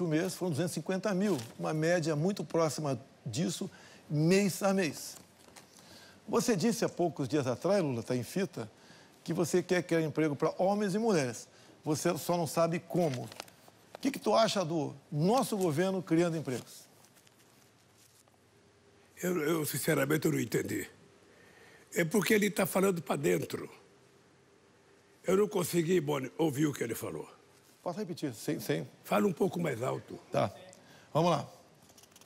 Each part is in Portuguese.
último mês foram 250 mil, uma média muito próxima disso mês a mês. Você disse há poucos dias atrás, Lula, está em fita, que você quer criar emprego para homens e mulheres. Você só não sabe como. O que, que tu acha do nosso governo criando empregos? Eu, eu sinceramente, não entendi. É porque ele está falando para dentro. Eu não consegui, bom, ouvir o que ele falou. Posso repetir? Sem, sem... Fala um pouco mais alto. Tá. Vamos lá.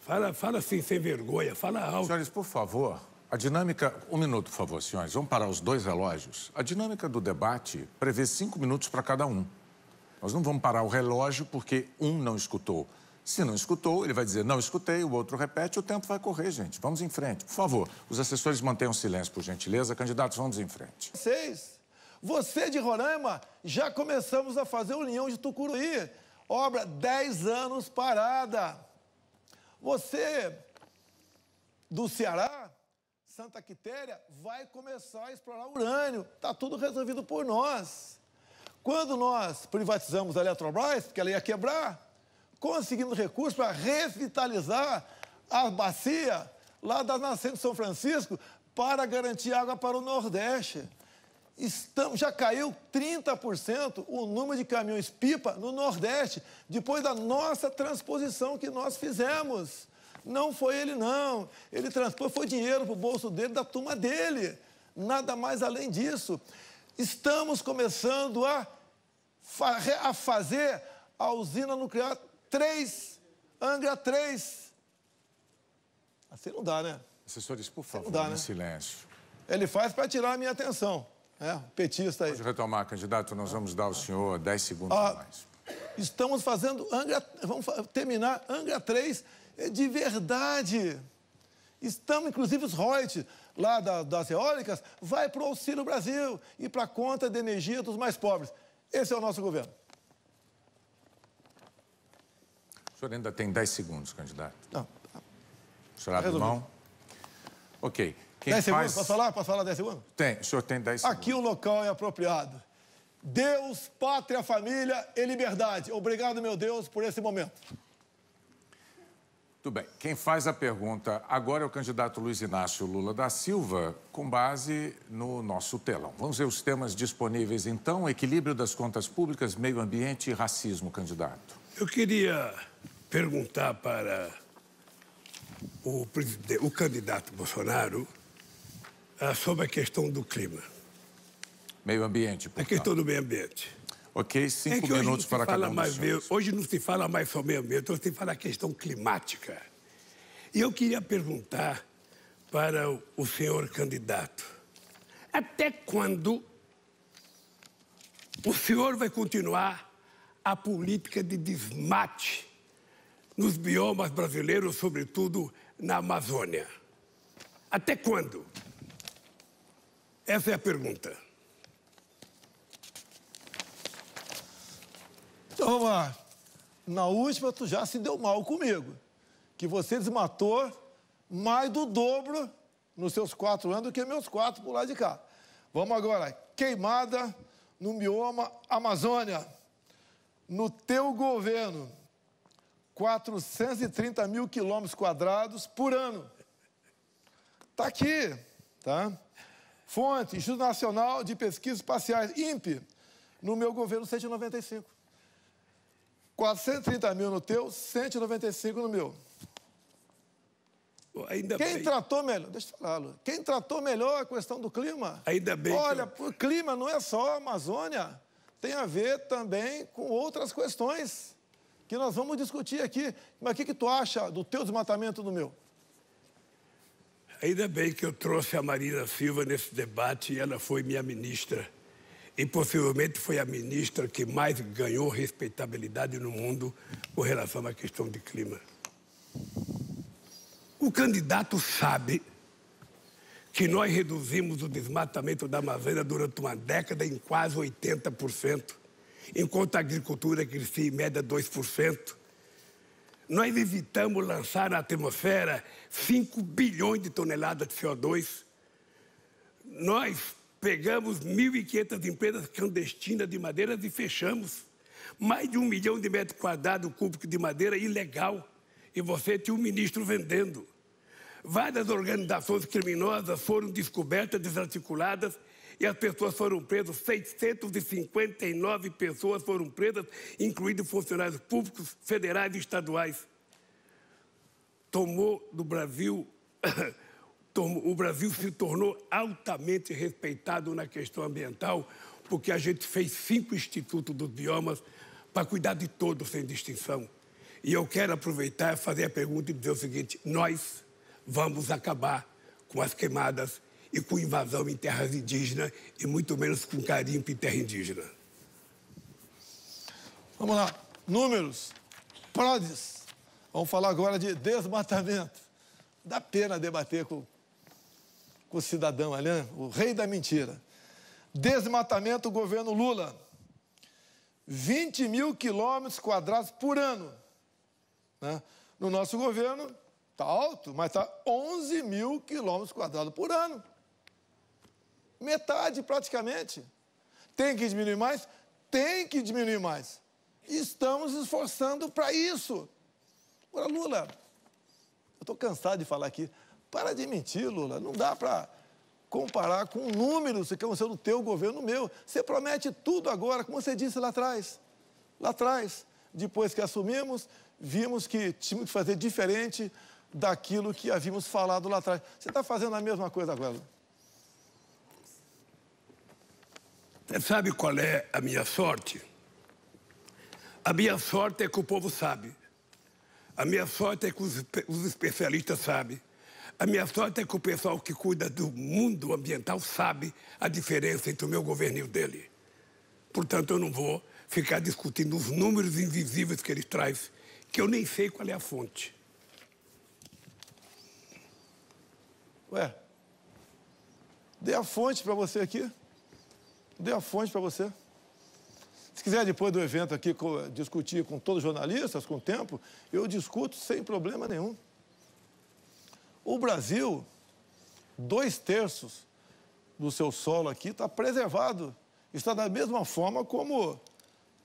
Fala, fala assim, sem vergonha, fala alto. Senhores, por favor, a dinâmica. Um minuto, por favor, senhores. Vamos parar os dois relógios. A dinâmica do debate prevê cinco minutos para cada um. Nós não vamos parar o relógio porque um não escutou. Se não escutou, ele vai dizer não escutei, o outro repete, o tempo vai correr, gente. Vamos em frente. Por favor, os assessores mantenham silêncio, por gentileza. Candidatos, vamos em frente. Seis. Você de Roraima, já começamos a fazer União de Tucuruí, obra 10 anos parada. Você do Ceará, Santa Quitéria, vai começar a explorar urânio. Está tudo resolvido por nós. Quando nós privatizamos a Eletrobras, porque ela ia quebrar, conseguimos recursos para revitalizar a bacia lá da Nascente de São Francisco para garantir água para o Nordeste. Estamos, já caiu 30% o número de caminhões pipa no Nordeste, depois da nossa transposição que nós fizemos. Não foi ele, não. Ele transpôs, foi dinheiro para o bolso dele, da turma dele. Nada mais além disso. Estamos começando a, fa a fazer a usina nuclear 3, Angra 3. Assim não dá, né? Assessores, por assim favor, dá, né? silêncio. Ele faz para tirar a minha atenção. É, petista aí. Pode retomar, candidato, nós vamos dar ao senhor 10 segundos ah, mais. Estamos fazendo Angra, vamos terminar Angra 3 é de verdade. Estamos, inclusive, os royalties lá da, das eólicas vai para o Auxílio Brasil e para a conta de energia dos mais pobres. Esse é o nosso governo. O senhor ainda tem 10 segundos, candidato. Não. Tá. Senhor abre tá mão? Ok. Quem 10 faz... segundos, posso falar? Posso falar 10 segundos? Tem, o senhor tem 10 segundos. Aqui o local é apropriado. Deus, pátria, família e liberdade. Obrigado, meu Deus, por esse momento. Tudo bem. Quem faz a pergunta agora é o candidato Luiz Inácio Lula da Silva, com base no nosso telão. Vamos ver os temas disponíveis, então: equilíbrio das contas públicas, meio ambiente e racismo, candidato. Eu queria perguntar para o, o candidato Bolsonaro é sobre a questão do clima. Meio ambiente, por A questão do meio ambiente. Ok, é cinco é minutos para cada um mais, meio, Hoje não se fala mais sobre meio ambiente, hoje se fala a questão climática. E eu queria perguntar para o senhor candidato, até quando o senhor vai continuar a política de desmate nos biomas brasileiros, sobretudo na Amazônia? Até quando? Essa é a pergunta. Então vamos lá. Na última, tu já se deu mal comigo. Que você desmatou mais do dobro nos seus quatro anos do que meus quatro por lá de cá. Vamos agora. Queimada no mioma Amazônia. No teu governo, 430 mil quilômetros quadrados por ano. Está aqui, tá? Fonte, Instituto Nacional de Pesquisas Espaciais, INPE, no meu governo 195. 430 mil no teu, 195 no meu. Ainda quem bem. tratou melhor, deixa eu falar, quem tratou melhor a questão do clima? Ainda bem. Olha, eu... o clima não é só a Amazônia, tem a ver também com outras questões que nós vamos discutir aqui. Mas o que, que tu acha do teu desmatamento do meu? Ainda bem que eu trouxe a Marina Silva nesse debate e ela foi minha ministra. E possivelmente foi a ministra que mais ganhou respeitabilidade no mundo com relação à questão de clima. O candidato sabe que nós reduzimos o desmatamento da Amazônia durante uma década em quase 80%, enquanto a agricultura crescia em média 2% nós evitamos lançar na atmosfera 5 bilhões de toneladas de CO2. Nós pegamos 1.500 empresas clandestinas de madeira e fechamos. Mais de um milhão de metros quadrados cúbicos de madeira ilegal. E você tinha um ministro vendendo. Várias organizações criminosas foram descobertas, desarticuladas e as pessoas foram presas. 659 pessoas foram presas, incluindo funcionários públicos, federais e estaduais. Tomou do Brasil. o Brasil se tornou altamente respeitado na questão ambiental, porque a gente fez cinco institutos dos biomas para cuidar de todos sem distinção. E eu quero aproveitar e fazer a pergunta e dizer o seguinte: nós, vamos acabar com as queimadas e com invasão em terras indígenas e muito menos com carimpo em terra indígena. Vamos lá, números, PRODES. Vamos falar agora de desmatamento. Dá pena debater com, com o cidadão Alain, né? o rei da mentira. Desmatamento, governo Lula. 20 mil quilômetros quadrados por ano. Né? No nosso governo, Está alto, mas está 11 mil quilômetros quadrados por ano. Metade praticamente. Tem que diminuir mais? Tem que diminuir mais. Estamos esforçando para isso. Agora, Lula, eu estou cansado de falar aqui. Para de mentir, Lula. Não dá para comparar com números que aconteceu no teu governo, no meu. Você promete tudo agora, como você disse lá atrás. Lá atrás, depois que assumimos, vimos que tínhamos que fazer diferente, daquilo que havíamos falado lá atrás. Você está fazendo a mesma coisa agora. Você sabe qual é a minha sorte? A minha sorte é que o povo sabe. A minha sorte é que os, os especialistas sabem. A minha sorte é que o pessoal que cuida do mundo ambiental sabe a diferença entre o meu governo e o dele. Portanto, eu não vou ficar discutindo os números invisíveis que ele traz, que eu nem sei qual é a fonte. Ué, dei a fonte para você aqui. Dei a fonte para você. Se quiser, depois do evento aqui, discutir com todos os jornalistas, com o tempo, eu discuto sem problema nenhum. O Brasil, dois terços do seu solo aqui está preservado. Está da mesma forma como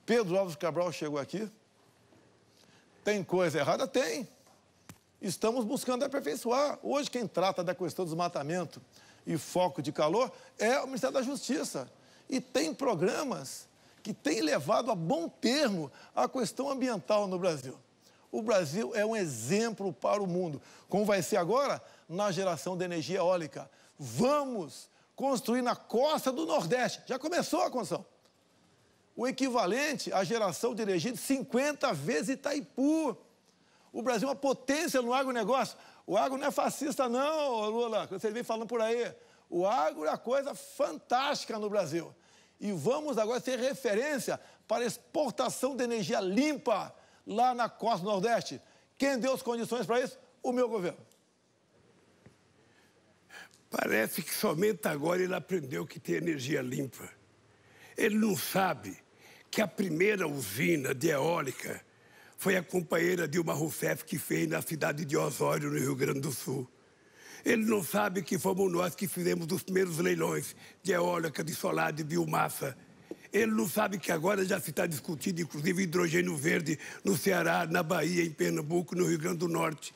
Pedro Alves Cabral chegou aqui. Tem coisa errada? Tem estamos buscando aperfeiçoar. Hoje, quem trata da questão do desmatamento e foco de calor é o Ministério da Justiça. E tem programas que têm levado a bom termo a questão ambiental no Brasil. O Brasil é um exemplo para o mundo, como vai ser agora na geração de energia eólica. Vamos construir na costa do Nordeste. Já começou a construção. O equivalente à geração de energia de 50 vezes Itaipu. O Brasil é uma potência no agronegócio. O agro não é fascista, não, Lula, Você vem falando por aí. O agro é uma coisa fantástica no Brasil. E vamos agora ser referência para exportação de energia limpa lá na costa do Nordeste. Quem deu as condições para isso? O meu governo. Parece que somente agora ele aprendeu que tem energia limpa. Ele não sabe que a primeira usina de eólica foi a companheira Dilma Rousseff que fez na cidade de Osório, no Rio Grande do Sul. Ele não sabe que fomos nós que fizemos os primeiros leilões de eólica, de solar, de biomassa. Ele não sabe que agora já se está discutindo, inclusive, hidrogênio verde no Ceará, na Bahia, em Pernambuco, no Rio Grande do Norte.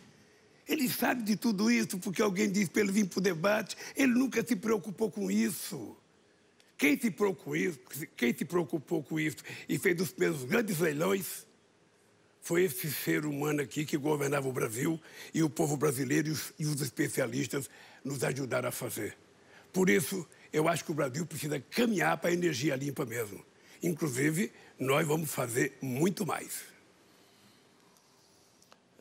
Ele sabe de tudo isso porque alguém diz para ele vir para o debate. Ele nunca se preocupou com isso. Quem se quem se preocupou com isso e fez os primeiros grandes leilões foi esse ser humano aqui que governava o Brasil e o povo brasileiro e os, especialistas nos ajudaram a fazer. Por isso, eu acho que o Brasil precisa caminhar para a energia limpa mesmo. Inclusive, nós vamos fazer muito mais.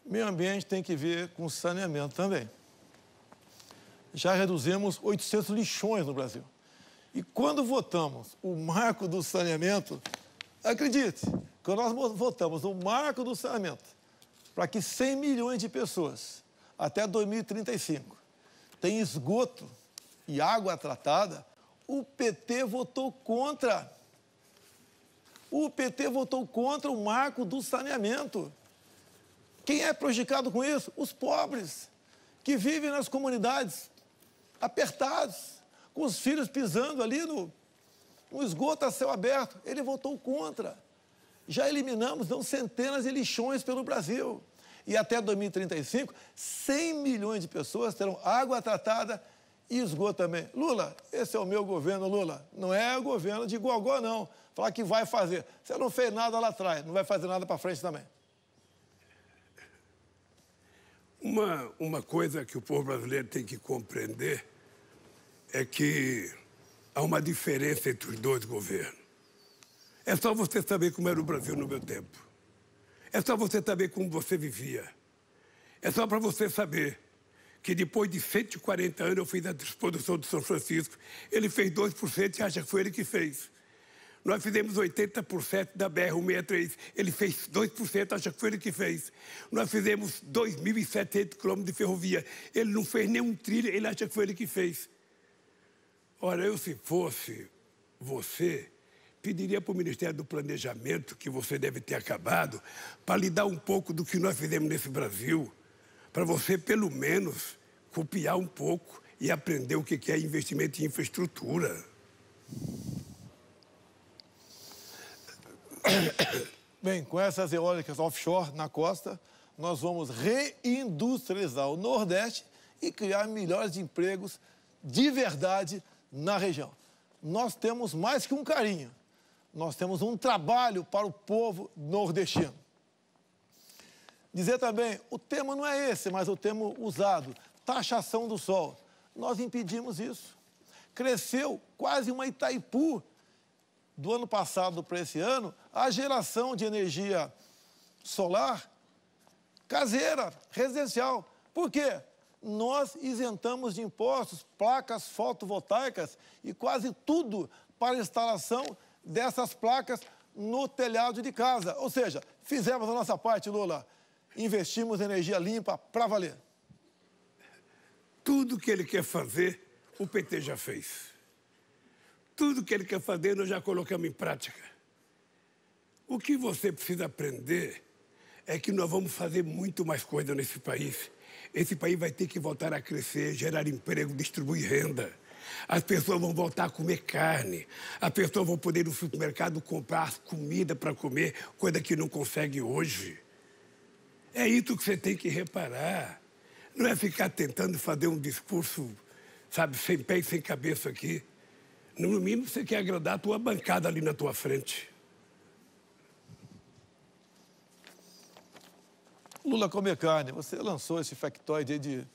Meio ambiente tem que ver com saneamento também. Já reduzimos 800 lixões no Brasil. E quando votamos o marco do saneamento, acredite, quando nós votamos no marco do saneamento, para que 100 milhões de pessoas até 2035 tenham esgoto e água tratada, o PT votou contra. O PT votou contra o marco do saneamento. Quem é prejudicado com isso? Os pobres, que vivem nas comunidades apertados, com os filhos pisando ali no, no esgoto a céu aberto. Ele votou contra já eliminamos não, centenas de lixões pelo Brasil. E até 2035, 100 milhões de pessoas terão água tratada e esgoto também. Lula, esse é o meu governo, Lula. Não é o governo de gogó, não. Falar que vai fazer. Você não fez nada lá atrás, não vai fazer nada para frente também. Uma, uma coisa que o povo brasileiro tem que compreender é que há uma diferença entre os dois governos. É só você saber como era o Brasil no meu tempo. É só você saber como você vivia. É só para você saber que depois de 140 anos eu fiz a disposição do São Francisco. Ele fez 2% e acha que foi ele que fez. Nós fizemos 80% da BR-163, ele fez 2%, acha que foi ele que fez. Nós fizemos 2.700 quilômetros de ferrovia, ele não fez nenhum trilho, ele acha que foi ele que fez. Ora, eu se fosse você, pediria para o Ministério do Planejamento, que você deve ter acabado, para lhe dar um pouco do que nós fizemos nesse Brasil, para você, pelo menos, copiar um pouco e aprender o que é investimento em infraestrutura. Bem, com essas eólicas offshore na costa, nós vamos reindustrializar o Nordeste e criar melhores empregos de verdade na região. Nós temos mais que um carinho nós temos um trabalho para o povo nordestino. Dizer também, o tema não é esse, mas o tema usado, taxação do sol. Nós impedimos isso. Cresceu quase uma Itaipu do ano passado para esse ano a geração de energia solar caseira, residencial. Por quê? Nós isentamos de impostos placas fotovoltaicas e quase tudo para instalação dessas placas no telhado de casa. Ou seja, fizemos a nossa parte, Lula. Investimos energia limpa para valer. Tudo que ele quer fazer, o PT já fez. Tudo que ele quer fazer, nós já colocamos em prática. O que você precisa aprender é que nós vamos fazer muito mais coisa nesse país. Esse país vai ter que voltar a crescer, gerar emprego, distribuir renda. As pessoas vão voltar a comer carne. As pessoas vão poder ir no supermercado comprar comida para comer, coisa que não consegue hoje. É isso que você tem que reparar. Não é ficar tentando fazer um discurso, sabe, sem pé e sem cabeça aqui. No mínimo, você quer agradar a tua bancada ali na tua frente. Lula comer carne. Você lançou esse factoide aí de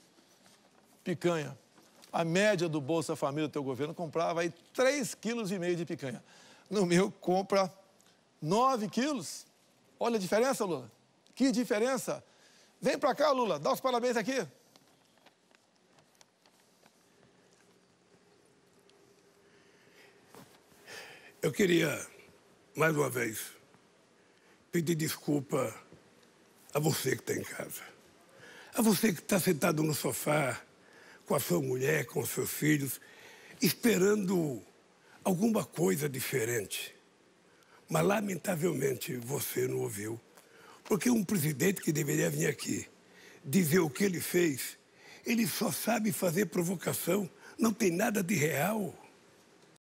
picanha. A média do Bolsa Família do teu governo comprava aí 3,5 kg de picanha. No meu compra 9 quilos. Olha a diferença, Lula. Que diferença. Vem para cá, Lula. Dá os parabéns aqui. Eu queria, mais uma vez, pedir desculpa a você que está em casa, a você que está sentado no sofá, com a sua mulher, com os seus filhos, esperando alguma coisa diferente. Mas, lamentavelmente, você não ouviu. Porque um presidente que deveria vir aqui dizer o que ele fez, ele só sabe fazer provocação, não tem nada de real.